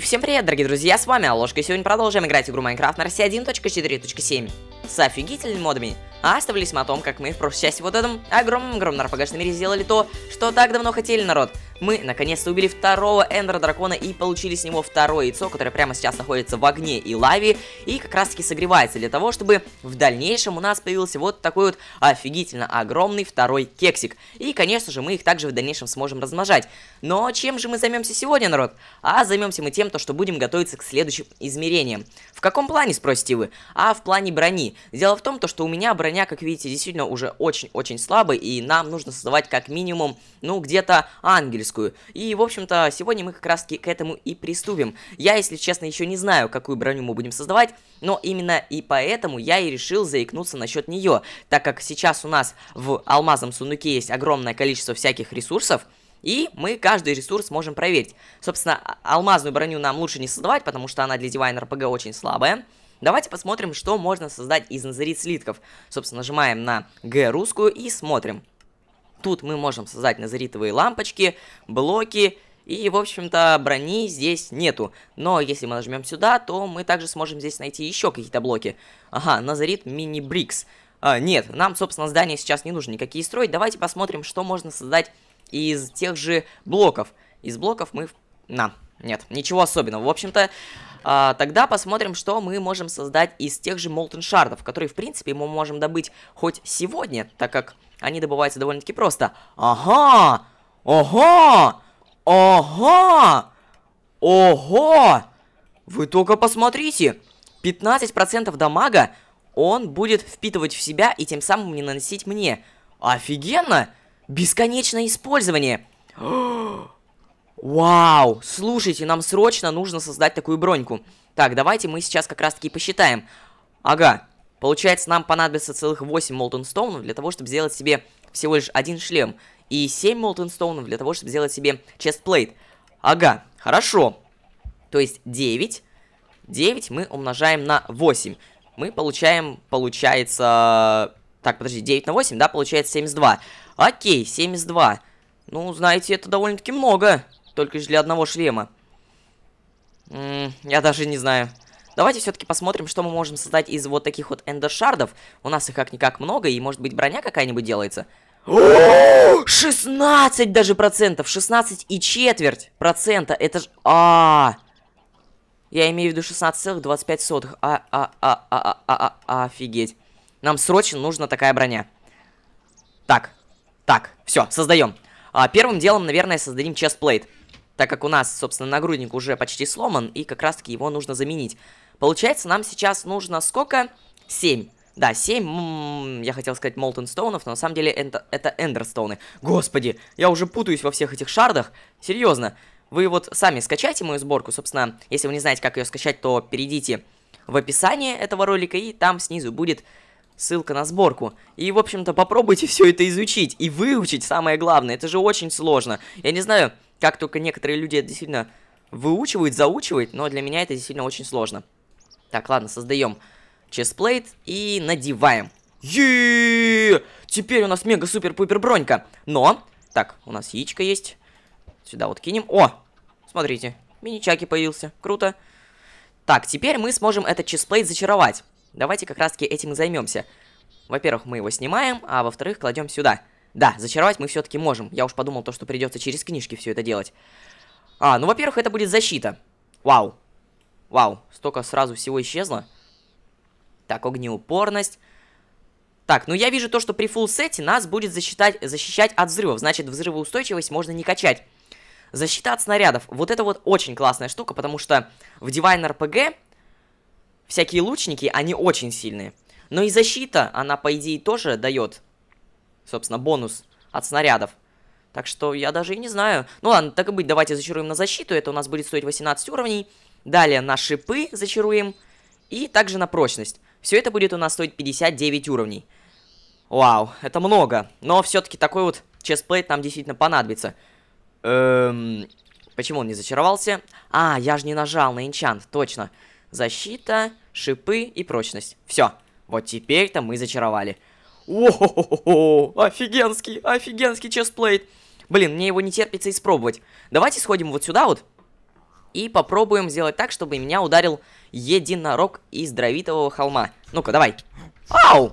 всем привет, дорогие друзья, с вами Аложка, и сегодня продолжаем играть игру Minecraft на России 1.4.7 с офигительными модами. А оставались мы о том, как мы в прошлой части вот этом огромном-огромном нарпогашном мире сделали то, что так давно хотели, народ. Мы наконец-то убили второго Эндера Дракона и получили с него второе яйцо, которое прямо сейчас находится в огне и лаве и как раз таки согревается для того, чтобы в дальнейшем у нас появился вот такой вот офигительно огромный второй кексик. И, конечно же, мы их также в дальнейшем сможем размножать. Но чем же мы займемся сегодня, народ? А займемся мы тем, то, что будем готовиться к следующим измерениям. В каком плане, спросите вы? А в плане брони. Дело в том, то, что у меня броня, как видите, действительно уже очень-очень слабая, и нам нужно создавать как минимум, ну, где-то ангельскую. И, в общем-то, сегодня мы как раз-таки к этому и приступим. Я, если честно, еще не знаю, какую броню мы будем создавать, но именно и поэтому я и решил заикнуться насчет нее, так как сейчас у нас в алмазном сундуке есть огромное количество всяких ресурсов, и мы каждый ресурс можем проверить. Собственно, а-, алмазную броню нам лучше не создавать, потому что она для дивайнера ПГ очень слабая. Давайте посмотрим, что можно создать из назарит слитков. Собственно, нажимаем на Г русскую и смотрим. Тут мы можем создать назаритовые лампочки, блоки, и, в общем-то, брони здесь нету. Но если мы нажмем сюда, то мы также сможем здесь найти еще какие-то блоки. Ага, Назарит мини-брикс. А, нет, нам, собственно, здание сейчас не нужно никакие строить. Давайте посмотрим, что можно создать из тех же блоков. Из блоков мы... На, нет, ничего особенного. В общем-то, а, тогда посмотрим, что мы можем создать из тех же Molten Шардов, которые, в принципе, мы можем добыть хоть сегодня, так как они добываются довольно-таки просто. Ага! Ага! Ага! Ого! Вы только посмотрите! 15% дамага он будет впитывать в себя и тем самым не наносить мне. Офигенно! Бесконечное использование! Вау! Слушайте, нам срочно нужно создать такую броньку. Так, давайте мы сейчас как раз-таки посчитаем. Ага. Получается, нам понадобится целых 8 молтонстоунов для того, чтобы сделать себе всего лишь один шлем. И 7 молтонстоунов для того, чтобы сделать себе честплейт. Ага, хорошо. То есть 9. 9 мы умножаем на 8. Мы получаем, получается... Так, подожди, 9 на 8, да, получается 72. Окей, 72. Ну, знаете, это довольно-таки много только для одного шлема. М -м, я даже не знаю. Давайте все-таки посмотрим, что мы можем создать из вот таких вот эндершардов. У нас их как-никак много, и может быть броня какая-нибудь делается. 16 даже процентов! 16 и четверть процента! Это ж... а, -а, -а. Я имею в виду 16,25. А, а, а, а, а, а, а, офигеть. Нам срочно нужна такая броня. Так, так, все, создаем. А, первым делом, наверное, создадим честплейт так как у нас, собственно, нагрудник уже почти сломан, и как раз-таки его нужно заменить. Получается, нам сейчас нужно сколько? 7. Да, 7, м-м, я хотел сказать, Molten Стоунов, но на самом деле это, это Эндерстоуны. Господи, я уже путаюсь во всех этих шардах. Серьезно. Вы вот сами скачайте мою сборку, собственно, если вы не знаете, как ее скачать, то перейдите в описание этого ролика, и там снизу будет ссылка на сборку. И, в общем-то, попробуйте все это изучить и выучить самое главное. Это же очень сложно. Я не знаю, как только некоторые люди это действительно выучивают, заучивают, но для меня это действительно очень сложно. Так, ладно, создаем честплейт и надеваем. Е, Теперь у нас мега-супер-пупер бронька. Но, так, у нас яичко есть. Сюда вот кинем. О, смотрите, мини-чаки появился. Круто. Так, теперь мы сможем этот честплейт зачаровать. Давайте как раз-таки этим и займемся. Во-первых, мы его снимаем, а во-вторых, кладем сюда. Сюда. Да, зачаровать мы все-таки можем. Я уж подумал то, что придется через книжки все это делать. А, ну, во-первых, это будет защита. Вау. Вау, столько сразу всего исчезло. Так, огнеупорность. Так, ну я вижу то, что при фулл сете нас будет защитать, защищать от взрывов. Значит, взрывоустойчивость можно не качать. Защита от снарядов. Вот это вот очень классная штука, потому что в Divine RPG всякие лучники, они очень сильные. Но и защита, она, по идее, тоже дает собственно, бонус от снарядов. Так что я даже и не знаю. Ну ладно, так и быть, давайте зачаруем на защиту. Это у нас будет стоить 18 уровней. Далее на шипы зачаруем. И также на прочность. Все это будет у нас стоить 59 уровней. Вау, это много. Но все-таки такой вот честплейт нам действительно понадобится. Эм... Почему он не зачаровался? А, я же не нажал на энчант, точно. Защита, шипы и прочность. Все. Вот теперь-то мы зачаровали. О-хо-хо-хо! Офигенский, офигенский честплейт! Блин, мне его не терпится испробовать. Давайте сходим вот сюда вот и попробуем сделать так, чтобы меня ударил единорог из дровитового холма. Ну-ка, давай. Ау!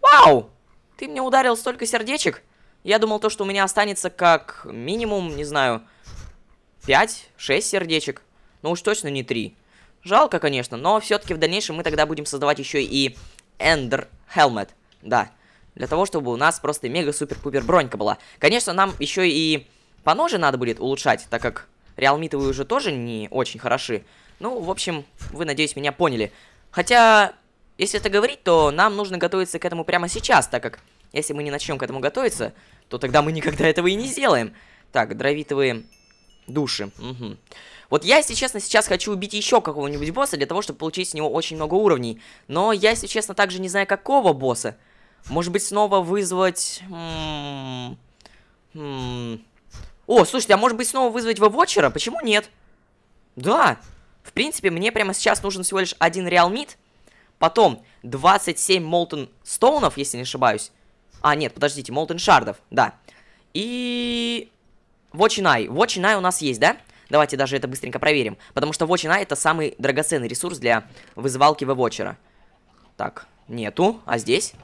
Вау! Ты мне ударил столько сердечек. Я думал, то, что у меня останется как минимум, не знаю, 5-6 сердечек. Ну уж точно не 3. Жалко, конечно, но все-таки в дальнейшем мы тогда будем создавать еще и Эндер Хелмет. Да для того, чтобы у нас просто мега-супер-пупер бронька была. Конечно, нам еще и по ноже надо будет улучшать, так как реалмитовые уже тоже не очень хороши. Ну, в общем, вы, надеюсь, меня поняли. Хотя, если это говорить, то нам нужно готовиться к этому прямо сейчас, так как если мы не начнем к этому готовиться, то тогда мы никогда этого и не сделаем. Так, дровитовые души. Угу. Вот я, если честно, сейчас хочу убить еще какого-нибудь босса для того, чтобы получить с него очень много уровней. Но я, если честно, также не знаю, какого босса. Может быть, снова вызвать... О, слушайте, а может быть, снова вызвать вовочера? Почему нет? Да. В принципе, мне прямо сейчас нужен всего лишь один реалмит. Потом 27 Молтон Стоунов, если не ошибаюсь. А, нет, подождите, Молтон Шардов, да. И... вочинай, вочинай у нас есть, да? Давайте даже это быстренько проверим. Потому что вочинай это самый драгоценный ресурс для вызывалки вевочера. Так, нету. А здесь?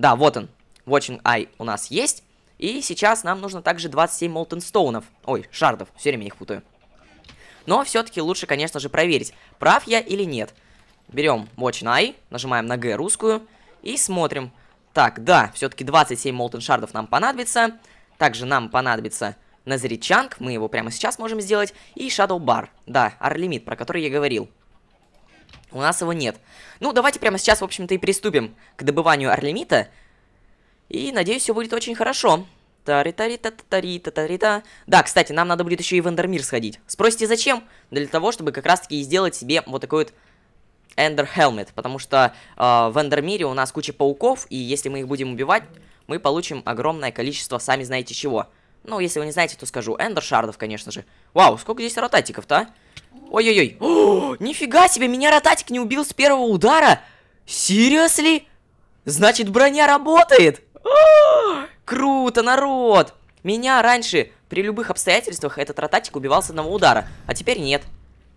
Да, вот он. Watching Eye у нас есть. И сейчас нам нужно также 27 Molten Стоунов. Ой, шардов, все время их путаю. Но все-таки лучше, конечно же, проверить, прав я или нет. Берем Watching Eye, нажимаем на G русскую и смотрим. Так, да, все-таки 27 Molten Shardов нам понадобится. Также нам понадобится Назаричанг, мы его прямо сейчас можем сделать, и Shadow Bar, да, r про который я говорил. У нас его нет. Ну, давайте прямо сейчас, в общем-то, и приступим к добыванию орлемита. И, надеюсь, все будет очень хорошо. Тари-тари-та-тари-та-тари-та. Да, кстати, нам надо будет еще и в Эндермир сходить. Спросите, зачем? Для того, чтобы как раз-таки сделать себе вот такой вот Эндер Хелмет. Потому что э, в Эндермире у нас куча пауков, и если мы их будем убивать, мы получим огромное количество, сами знаете чего. Ну, если вы не знаете, то скажу. Эндер Шардов, конечно же. Вау, сколько здесь ротатиков-то, а? Ой-ой-ой. Нифига себе, меня ротатик не убил с первого удара. Серьезно? Значит, броня работает. круто, народ. Меня раньше при любых обстоятельствах этот ротатик убивал с одного удара, а теперь нет.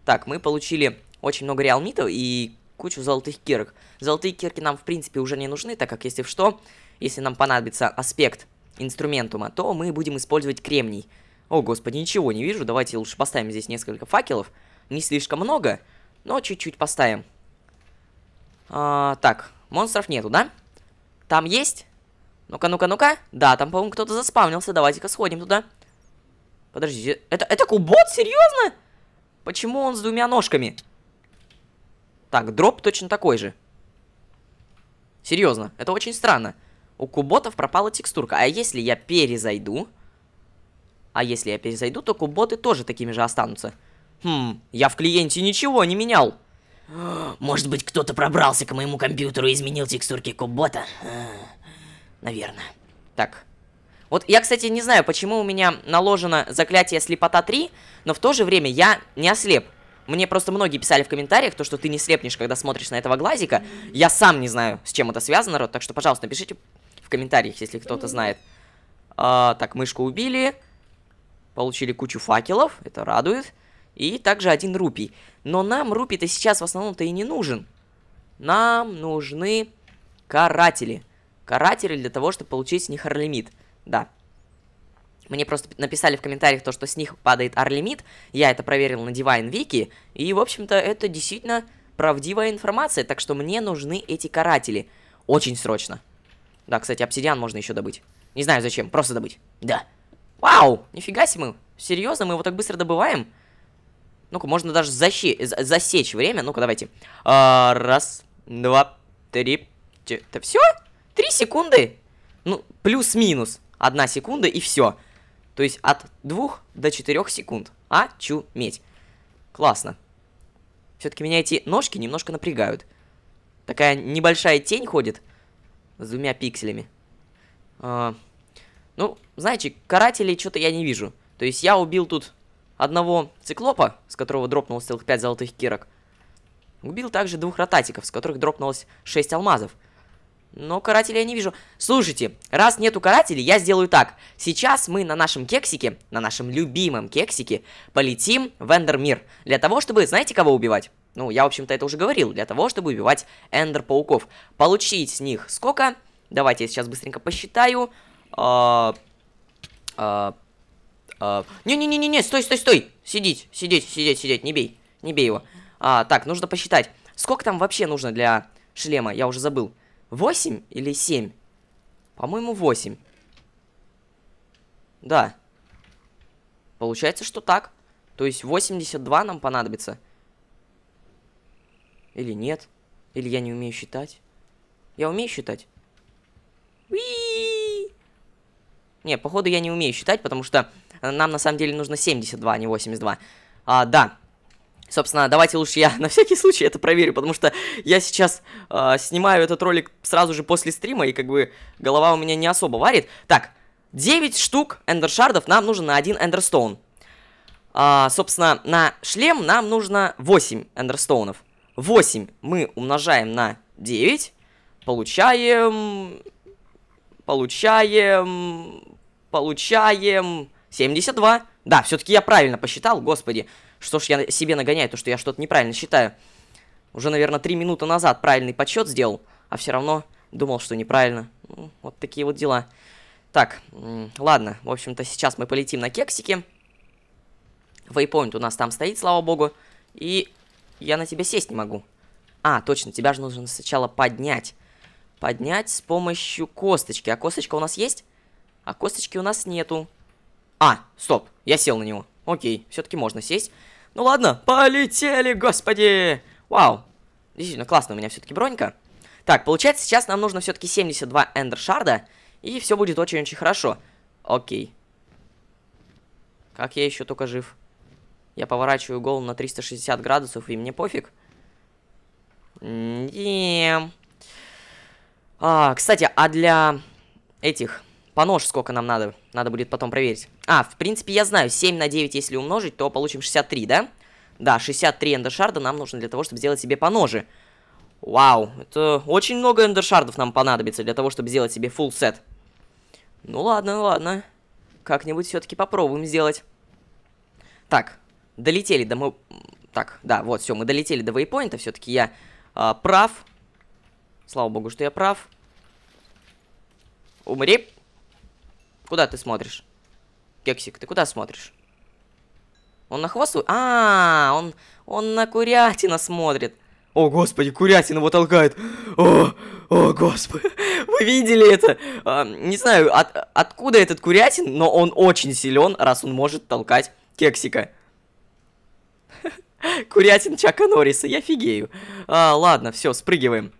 Так, мы получили очень много реалмитов и кучу золотых кирок. Золотые кирки нам, в принципе, уже не нужны, так как, если в что, если нам понадобится аспект инструментума, то мы будем использовать кремний. О, господи, ничего не вижу. Давайте лучше поставим здесь несколько факелов. Не слишком много, но чуть-чуть поставим. А, так, монстров нету, да? Там есть? Ну-ка, ну-ка, ну-ка. Да, там, по-моему, кто-то заспавнился. Давайте-ка сходим туда. Подождите, это, это кубот? Серьезно? Почему он с двумя ножками? Так, дроп точно такой же. Серьезно, это очень странно. У куботов пропала текстурка. А если я перезайду... А если я перезайду, то куботы тоже такими же останутся. Хм, я в клиенте ничего не менял. Может быть, кто-то пробрался к моему компьютеру и изменил текстурки Кубота? А, наверное. Так. Вот я, кстати, не знаю, почему у меня наложено заклятие слепота 3, но в то же время я не ослеп. Мне просто многие писали в комментариях, то, что ты не слепнешь, когда смотришь на этого глазика. Я сам не знаю, с чем это связано, народ. Так что, пожалуйста, напишите в комментариях, если кто-то знает. А, так, мышку убили. Получили кучу факелов. Это радует. И также один рупий. Но нам рупий-то сейчас в основном-то и не нужен. Нам нужны каратели. Каратели для того, чтобы получить с них орлимит. Да. Мне просто написали в комментариях то, что с них падает орлимит. Я это проверил на Divine Вики, И, в общем-то, это действительно правдивая информация. Так что мне нужны эти каратели. Очень срочно. Да, кстати, обсидиан можно еще добыть. Не знаю зачем, просто добыть. Да. Вау, нифига себе мы. Серьезно, мы его так быстро добываем? Ну-ка, можно даже защи... засечь время. Ну-ка, давайте. А, раз, два, три. Это все? Три секунды? Ну, плюс-минус. Одна секунда и все. То есть от двух до четырех секунд. А, чу, медь. Классно. Все-таки меня эти ножки немножко напрягают. Такая небольшая тень ходит с двумя пикселями. А, ну, знаете, карателей что-то я не вижу. То есть я убил тут одного циклопа, с которого дропнулось целых 5 золотых кирок. Убил также двух ротатиков, с которых дропнулось 6 алмазов. Но карателей я не вижу. Слушайте, раз нету карателей, я сделаю так. Сейчас мы на нашем кексике, на нашем любимом кексике, полетим в Эндермир. Для того, чтобы, знаете, кого убивать? Ну, я, в общем-то, это уже говорил. Для того, чтобы убивать эндер-пауков. Получить с них сколько? Давайте я сейчас быстренько посчитаю. Э -э не-не-не-не, а... стой, стой, стой! Сидеть, сидеть, сидеть, сидеть, не бей, не бей его. А, так, нужно посчитать. Сколько там вообще нужно для шлема? Я уже забыл. 8 или 7? По-моему, 8. Да. Получается, что так. То есть 82 нам понадобится. Или нет. Или я не умею считать. Я умею считать? Уи! Не, походу я не умею считать, потому что Э, нам на самом деле нужно 72, а не 82. А, да. Собственно, давайте лучше я на всякий случай это проверю, потому что я сейчас э, снимаю этот ролик сразу же после стрима, и как бы голова у меня не особо варит. Так, 9 штук эндершардов нам нужно на 1 эндерстоун. А, собственно, на шлем нам нужно 8 эндерстоунов. 8 мы умножаем на 9, получаем... Получаем... Получаем... 72. Да, все-таки я правильно посчитал, господи. Что ж я себе нагоняю, то что я что-то неправильно считаю. Уже, наверное, 3 минуты назад правильный подсчет сделал, а все равно думал, что неправильно. Ну, вот такие вот дела. Так, ладно, в общем-то, сейчас мы полетим на кексики. Вейпоинт у нас там стоит, слава богу. И я на тебя сесть не могу. А, точно, тебя же нужно сначала поднять. Поднять с помощью косточки. А косточка у нас есть? А косточки у нас нету. А, стоп, я сел на него. Окей, все-таки можно сесть. Ну ладно, полетели, господи! Вау, действительно классно у меня все-таки бронька. Так, получается, сейчас нам нужно все-таки 72 эндершарда, и все будет очень-очень хорошо. Окей. Как я еще только жив? Я поворачиваю голову на 360 градусов, и мне пофиг. Не. А, кстати, а для этих по нож сколько нам надо? Надо будет потом проверить. А, в принципе, я знаю, 7 на 9, если умножить, то получим 63, да? Да, 63 эндершарда нам нужно для того, чтобы сделать себе по ножи Вау, это очень много эндершардов нам понадобится для того, чтобы сделать себе full сет. Ну ладно, ну ладно. Как-нибудь все-таки попробуем сделать. Так, долетели до мы... Так, да, вот, все, мы долетели до вейпоинта. Все-таки я э, прав. Слава богу, что я прав. Умри. Куда ты смотришь? Кексик, ты куда смотришь? Он на хвост... А, он, он на курятина смотрит. О, господи, курятина его толкает. О, о, господи. Вы видели это? А, не знаю, от, откуда этот курятин, но он очень силен, раз он может толкать кексика. Курятин Чака Норриса, я фигею. А, ладно, все, спрыгиваем.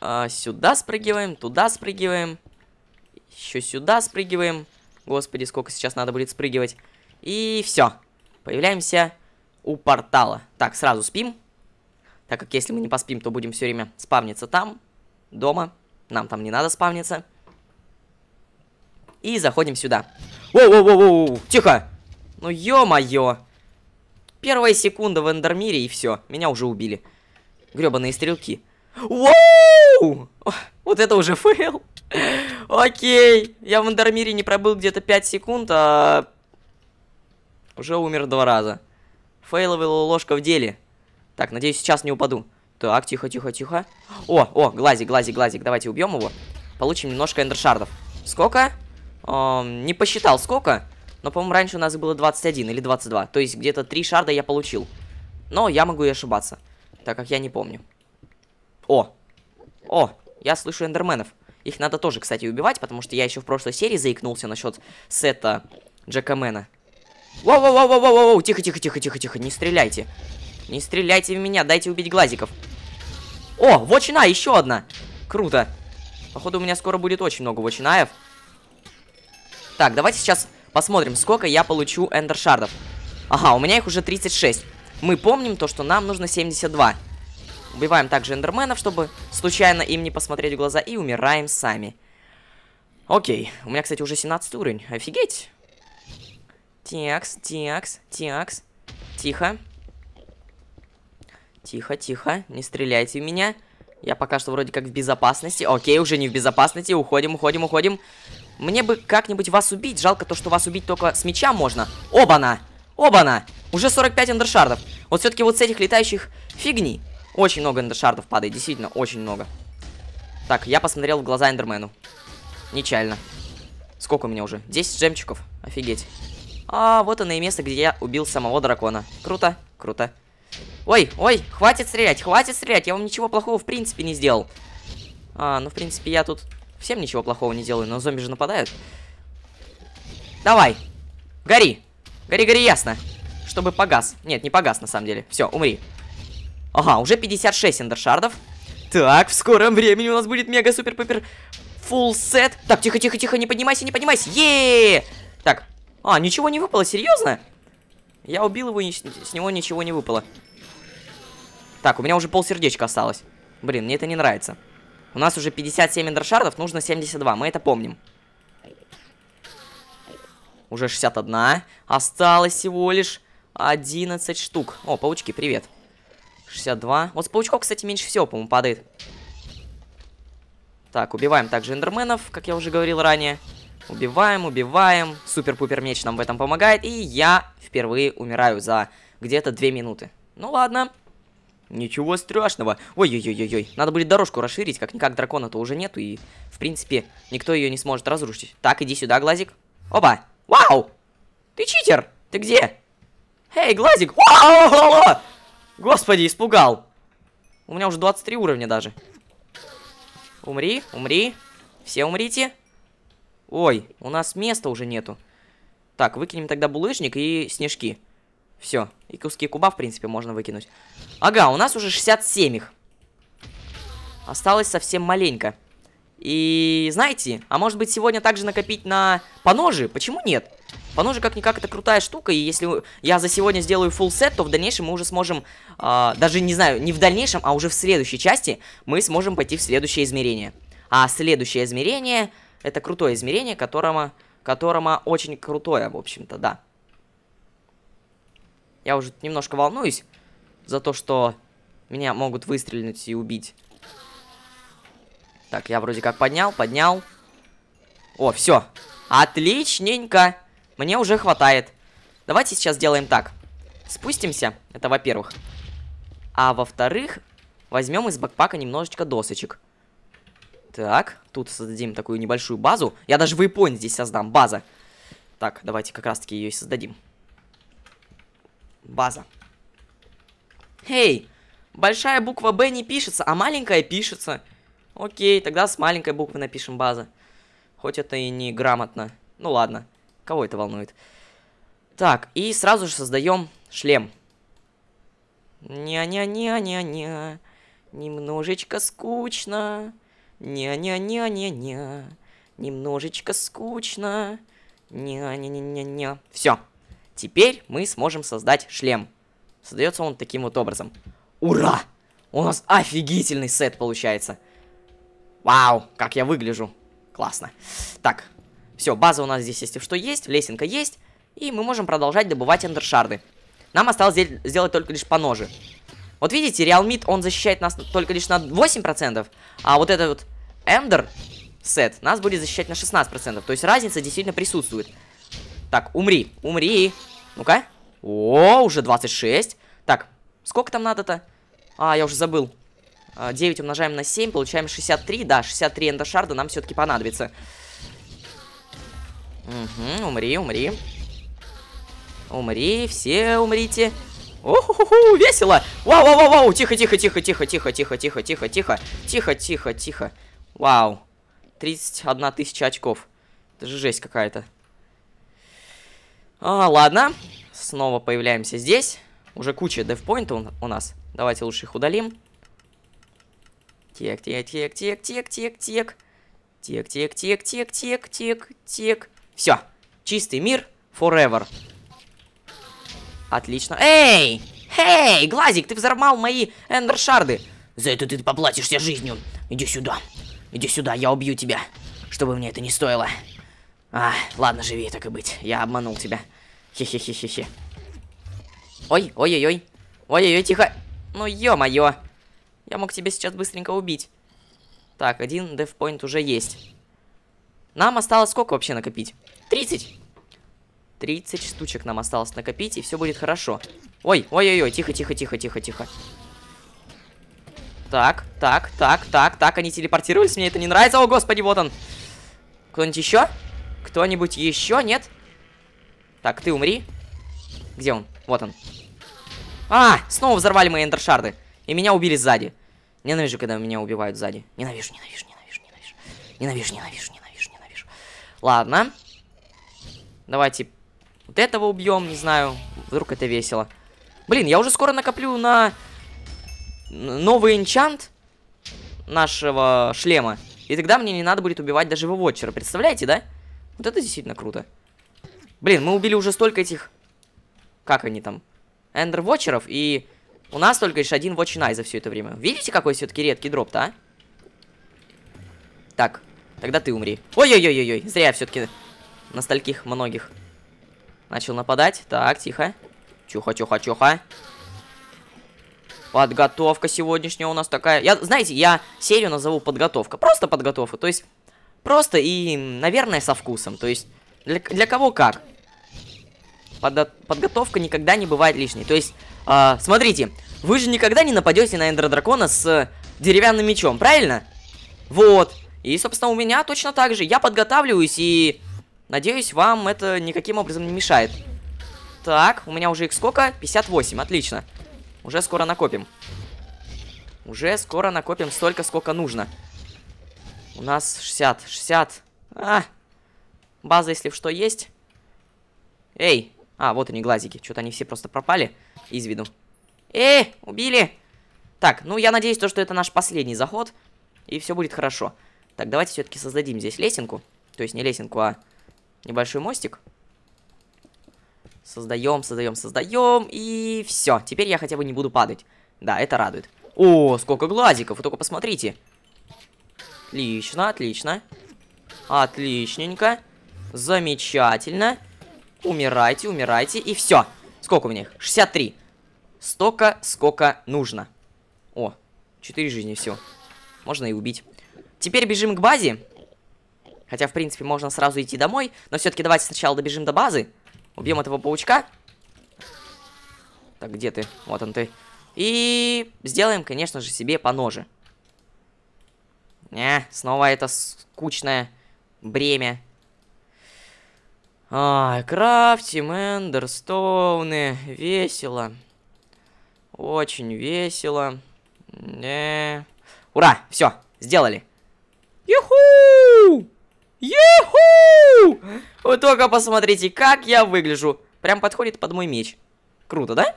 А, сюда спрыгиваем, туда спрыгиваем. Еще сюда спрыгиваем. Господи, сколько сейчас надо будет спрыгивать. И все. Появляемся у портала. Так, сразу спим. Так как если мы не поспим, то будем все время спавниться там, дома. Нам там не надо спавниться. И заходим сюда. Воу-воу-воу-воу, тихо! Ну ё-моё! Первая секунда в Эндермире и все, меня уже убили. Грёбаные стрелки. Воу! Вот это уже фейл! Окей. Я в Эндермире не пробыл где-то 5 секунд, а... Уже умер два раза. Фейловая ложка в деле. Так, надеюсь, сейчас не упаду. Так, тихо, тихо, тихо. О, о, глазик, глазик, глазик. Давайте убьем его. Получим немножко эндершардов. Сколько? Эм, не посчитал, сколько. Но, по-моему, раньше у нас было 21 или 22. То есть где-то 3 шарда я получил. Но я могу и ошибаться, так как я не помню. О! О! Я слышу эндерменов. Их надо тоже, кстати, убивать, потому что я еще в прошлой серии заикнулся насчет сета Джекамена. Воу-воу-воу-воу-воу-воу! Тихо-тихо-тихо-тихо-тихо! Не стреляйте! Не стреляйте в меня, дайте убить глазиков. О, вочина, еще одна! Круто! Походу, у меня скоро будет очень много вочинаев. Так, давайте сейчас посмотрим, сколько я получу эндершардов. Ага, у меня их уже 36. Мы помним то, что нам нужно 72. Убиваем также эндерменов, чтобы случайно им не посмотреть в глаза. И умираем сами. Окей. У меня, кстати, уже 17 уровень. Офигеть. Текс, текс, текс. Тихо. Тихо, тихо. Не стреляйте в меня. Я пока что вроде как в безопасности. Окей, уже не в безопасности. Уходим, уходим, уходим. Мне бы как-нибудь вас убить. Жалко то, что вас убить только с меча можно. Оба-на! Оба-на! Уже 45 эндершардов. Вот все-таки вот с этих летающих фигни. Очень много эндершардов падает, действительно, очень много. Так, я посмотрел в глаза эндермену. Нечаянно. Сколько у меня уже? 10 жемчиков. Офигеть. А, вот оно и место, где я убил самого дракона. Круто, круто. Ой, ой, хватит стрелять, хватит стрелять. Я вам ничего плохого в принципе не сделал. А, ну в принципе я тут всем ничего плохого не делаю, но зомби же нападают. Давай. Гори. Гори, гори, ясно. Чтобы погас. Нет, не погас на самом деле. Все, умри. Ага, уже 56 эндершардов. Так, в скором времени у нас будет мега-супер-пупер фул сет. Так, тихо-тихо-тихо, не поднимайся, не поднимайся. е, -е, Так. А, ничего не выпало, серьезно? Я убил его, и с него ничего не выпало. Так, у меня уже пол сердечка осталось. Блин, мне это не нравится. У нас уже 57 эндершардов, нужно 72, мы это помним. Уже 61. Осталось всего лишь 11 штук. О, паучки, привет. Привет. 62. Вот с паучков, кстати, меньше всего, по-моему, падает. Так, убиваем также эндерменов, как я уже говорил ранее. Убиваем, убиваем. Супер-пупер меч нам в этом помогает. И я впервые умираю за где-то 2 минуты. Ну ладно. Ничего страшного. Ой-ой-ой-ой. Надо будет дорожку расширить. Как-никак дракона-то уже нету. И, в принципе, никто ее не сможет разрушить. Так, иди сюда, Глазик. Опа. Вау! Ты читер! Ты где? Эй, Глазик! Вау! Господи, испугал. У меня уже 23 уровня даже. Умри, умри. Все умрите. Ой, у нас места уже нету. Так, выкинем тогда булыжник и снежки. Все. И куски куба, в принципе, можно выкинуть. Ага, у нас уже 67 их. Осталось совсем маленько. И знаете, а может быть сегодня также накопить на поножи? Почему нет? Поножи, как-никак, это крутая штука, и если я за сегодня сделаю full сет, то в дальнейшем мы уже сможем, э, даже, не знаю, не в дальнейшем, а уже в следующей части, мы сможем пойти в следующее измерение. А следующее измерение, это крутое измерение, которому, которому очень крутое, в общем-то, да. Я уже немножко волнуюсь за то, что меня могут выстрелить и убить. Так, я вроде как поднял, поднял. О, все. Отличненько. Мне уже хватает. Давайте сейчас сделаем так. Спустимся, это во-первых. А во-вторых, возьмем из бэкпака немножечко досочек. Так, тут создадим такую небольшую базу. Я даже вейпоинт здесь создам, база. Так, давайте как раз-таки ее и создадим. База. Эй, большая буква Б не пишется, а маленькая пишется. Окей, тогда с маленькой буквы напишем база. Хоть это и не грамотно. Ну ладно. Кого это волнует? Так, и сразу же создаем шлем. Ня-ня-ня-ня-ня. Немножечко скучно. Ня-ня-ня-ня-ня. Немножечко скучно. Ня-ня-ня-ня-ня. Все. Теперь мы сможем создать шлем. Создается он таким вот образом. Ура! У нас офигительный сет получается. Вау, как я выгляжу. Классно. Так, все, база у нас здесь, если что, есть, лесенка есть, и мы можем продолжать добывать эндершарды. Нам осталось сделать только лишь по ножи. Вот видите, Реалмит, он защищает нас только лишь на 8%, а вот этот вот Эндер сет нас будет защищать на 16%. То есть разница действительно присутствует. Так, умри, умри. Ну-ка. О, уже 26. Так, сколько там надо-то? А, я уже забыл. 9 а, умножаем на 7, получаем 63. Да, 63 эндершарда нам все-таки понадобится. Угу, умри, умри. Умри, все умрите. Оху-ху-ху, весело! Вау-вау-вау-вау! Тихо-тихо-тихо-тихо-тихо-тихо-тихо-тихо-тихо. Тихо-тихо-тихо. Вау. 31 тысяча очков. Это же жесть какая-то. А, ладно. Снова появляемся здесь. Уже куча девпоинтов у нас. Давайте лучше их удалим. Тек, тек, тек, тек, тек, тек, тек. Тек, тек, тек, тек, тек, тек, тек. Все. Чистый мир. Forever. Отлично. Эй! Эй, Глазик, ты взорвал мои эндершарды. За это ты поплатишься жизнью. Иди сюда. Иди сюда, я убью тебя. Чтобы мне это не стоило. А, ладно, живи, так и быть. Я обманул тебя. Хе-хе-хе-хе-хе. Ой, ой-ой-ой. Ой-ой-ой, тихо. Ну, ё-моё. Я мог тебя сейчас быстренько убить. Так, один дефпоинт уже есть. Нам осталось сколько вообще накопить? 30! 30 штучек нам осталось накопить, и все будет хорошо. Ой, ой-ой-ой, тихо-тихо-тихо-тихо-тихо. Так, так, так, так, так, они телепортировались, мне это не нравится. О, господи, вот он. Кто-нибудь еще? Кто-нибудь еще? Нет? Так, ты умри. Где он? Вот он. А, снова взорвали мои эндершарды. И меня убили сзади. Ненавижу, когда меня убивают сзади. Ненавижу, ненавижу, ненавижу, ненавижу. Ненавижу, ненавижу, ненавижу. Ладно. Давайте вот этого убьем, не знаю. Вдруг это весело. Блин, я уже скоро накоплю на новый энчант нашего шлема. И тогда мне не надо будет убивать даже его вотчера. Представляете, да? Вот это действительно круто. Блин, мы убили уже столько этих... Как они там? Эндер-вотчеров. И у нас только лишь один вотчинай за все это время. Видите, какой все-таки редкий дроп-то, а? Так, Тогда ты умри. Ой-ой-ой-ой, зря я все-таки на стольких многих начал нападать. Так, тихо. Чуха-чуха-чуха. Подготовка сегодняшняя у нас такая. Я, знаете, я серию назову подготовка. Просто подготовка. То есть, просто и, наверное, со вкусом. То есть, для, для кого как. Под, подготовка никогда не бывает лишней. То есть, э, смотрите, вы же никогда не нападете на эндродракона с э, деревянным мечом, правильно? Вот. И, собственно, у меня точно так же. Я подготавливаюсь и... Надеюсь, вам это никаким образом не мешает. Так, у меня уже их сколько? 58, отлично. Уже скоро накопим. Уже скоро накопим столько, сколько нужно. У нас 60, 60. А, база, если что, есть. Эй, а, вот они, глазики. Что-то они все просто пропали из виду. Эй, убили! Так, ну я надеюсь, то, что это наш последний заход, и все будет хорошо. Хорошо. Так, давайте все-таки создадим здесь лесенку. То есть не лесенку, а небольшой мостик. Создаем, создаем, создаем. И все. Теперь я хотя бы не буду падать. Да, это радует. О, сколько глазиков. Вы только посмотрите. Отлично, отлично. Отличненько. Замечательно. Умирайте, умирайте. И все. Сколько у меня их? 63. Столько, сколько нужно. О, 4 жизни, все. Можно и убить. Теперь бежим к базе. Хотя, в принципе, можно сразу идти домой. Но все-таки давайте сначала добежим до базы. Убьем этого паучка. Так, где ты? Вот он ты. И сделаем, конечно же, себе по ноже. Не, э, снова это скучное бремя. Ай, крафтим эндерстоуны. Весело. Очень весело. Не. Э. Ура, все, сделали. Юху! Юху! Вы только посмотрите, как я выгляжу. Прям подходит под мой меч. Круто, да?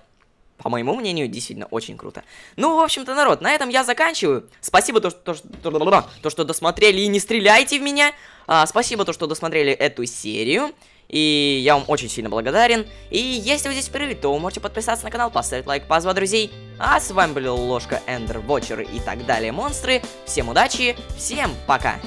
По моему мнению, действительно очень круто. Ну, в общем-то, народ, на этом я заканчиваю. Спасибо, то, что, то, то, что досмотрели и не стреляйте в меня. А, спасибо, то, что досмотрели эту серию. И я вам очень сильно благодарен. И если вы здесь впервые, то вы можете подписаться на канал, поставить лайк, позвать друзей. А с вами были Ложка Эндер Вочер и так далее монстры. Всем удачи, всем пока!